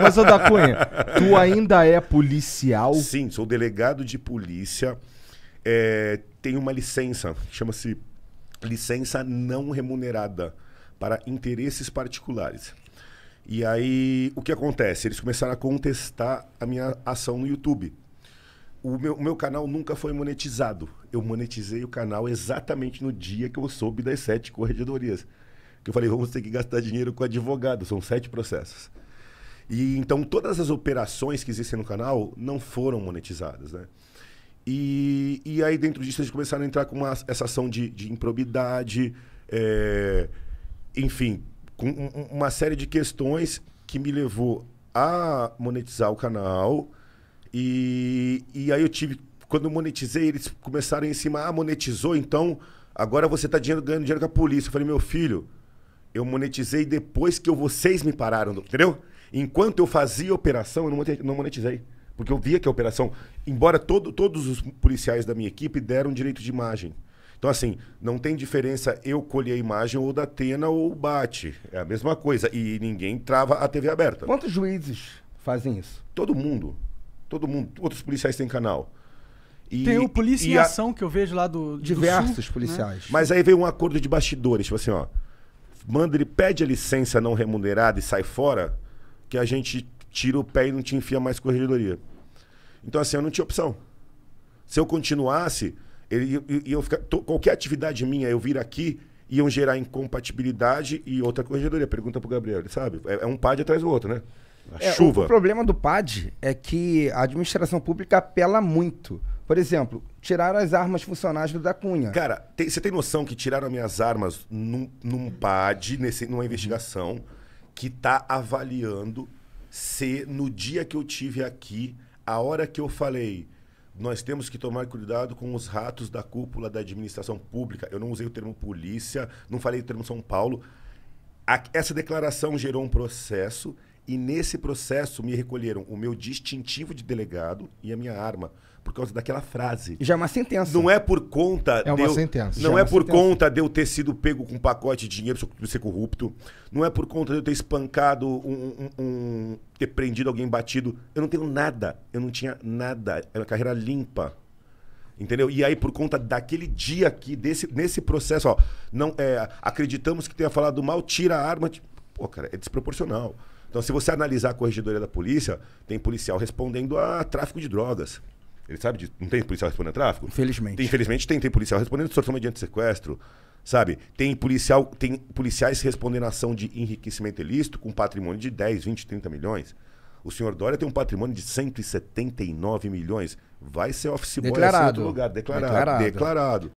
Coisa da Cunha. Tu ainda é policial? Sim, sou delegado de polícia. É, tenho uma licença, chama-se licença não remunerada para interesses particulares. E aí, o que acontece? Eles começaram a contestar a minha ação no YouTube. O meu, o meu canal nunca foi monetizado. Eu monetizei o canal exatamente no dia que eu soube das sete corredorias. Que eu falei, vamos ter que gastar dinheiro com advogado, são sete processos. E então todas as operações que existem no canal não foram monetizadas, né? E, e aí dentro disso eles começaram a entrar com uma, essa ação de, de improbidade, é, enfim, com uma série de questões que me levou a monetizar o canal. E, e aí eu tive, quando monetizei, eles começaram em cima, ah, monetizou, então agora você está ganhando dinheiro com a polícia. Eu falei, meu filho, eu monetizei depois que vocês me pararam, entendeu? Enquanto eu fazia operação, eu não monetizei. Porque eu via que a operação, embora todo, todos os policiais da minha equipe deram direito de imagem. Então, assim, não tem diferença eu colher a imagem ou da Atena ou bate. É a mesma coisa. E ninguém trava a TV aberta. Quantos juízes fazem isso? Todo mundo. Todo mundo. Outros policiais têm canal. E, tem o Polícia em Ação que eu vejo lá do. Diversos do sul, né? policiais. Né? Mas aí veio um acordo de bastidores, tipo assim, ó manda ele pede a licença não remunerada e sai fora, que a gente tira o pé e não te enfia mais corregedoria. Então, assim, eu não tinha opção. Se eu continuasse, ele, e eu, qualquer atividade minha, eu vir aqui, iam gerar incompatibilidade e outra corregedoria. Pergunta para o Gabriel, ele sabe. É, é um PAD atrás do outro, né? É, a é, chuva. O problema do PAD é que a administração pública apela muito. Por exemplo, tiraram as armas funcionais do da Cunha. Cara, você tem, tem noção que tiraram minhas armas num, num PAD, nesse, numa investigação, que tá avaliando se no dia que eu tive aqui, a hora que eu falei, nós temos que tomar cuidado com os ratos da cúpula da administração pública. Eu não usei o termo polícia, não falei o termo São Paulo. A, essa declaração gerou um processo e nesse processo me recolheram o meu distintivo de delegado e a minha arma por causa daquela frase. Já é uma sentença. Não é por conta. É uma eu, sentença. Não é, é por sentença. conta de eu ter sido pego com um pacote de dinheiro por ser corrupto. Não é por conta de eu ter espancado um, um, um, ter prendido alguém batido. Eu não tenho nada. Eu não tinha nada. Era é uma carreira limpa. Entendeu? E aí, por conta daquele dia aqui, desse, nesse processo, ó, não, é, acreditamos que tenha falado mal, tira a arma. pô, cara, é desproporcional. Então, se você analisar a corregedoria da polícia, tem policial respondendo a tráfico de drogas. Ele sabe de. Não tem policial respondendo a tráfico? Infelizmente. Tem, infelizmente tem, tem policial respondendo sortão mediante sequestro. Sabe? Tem policial, tem policiais respondendo a ação de enriquecimento ilícito com patrimônio de 10, 20, 30 milhões. O senhor Dória tem um patrimônio de 179 milhões. Vai ser office boy declarado. Assim, em outro lugar. Declarado. Declarado. declarado.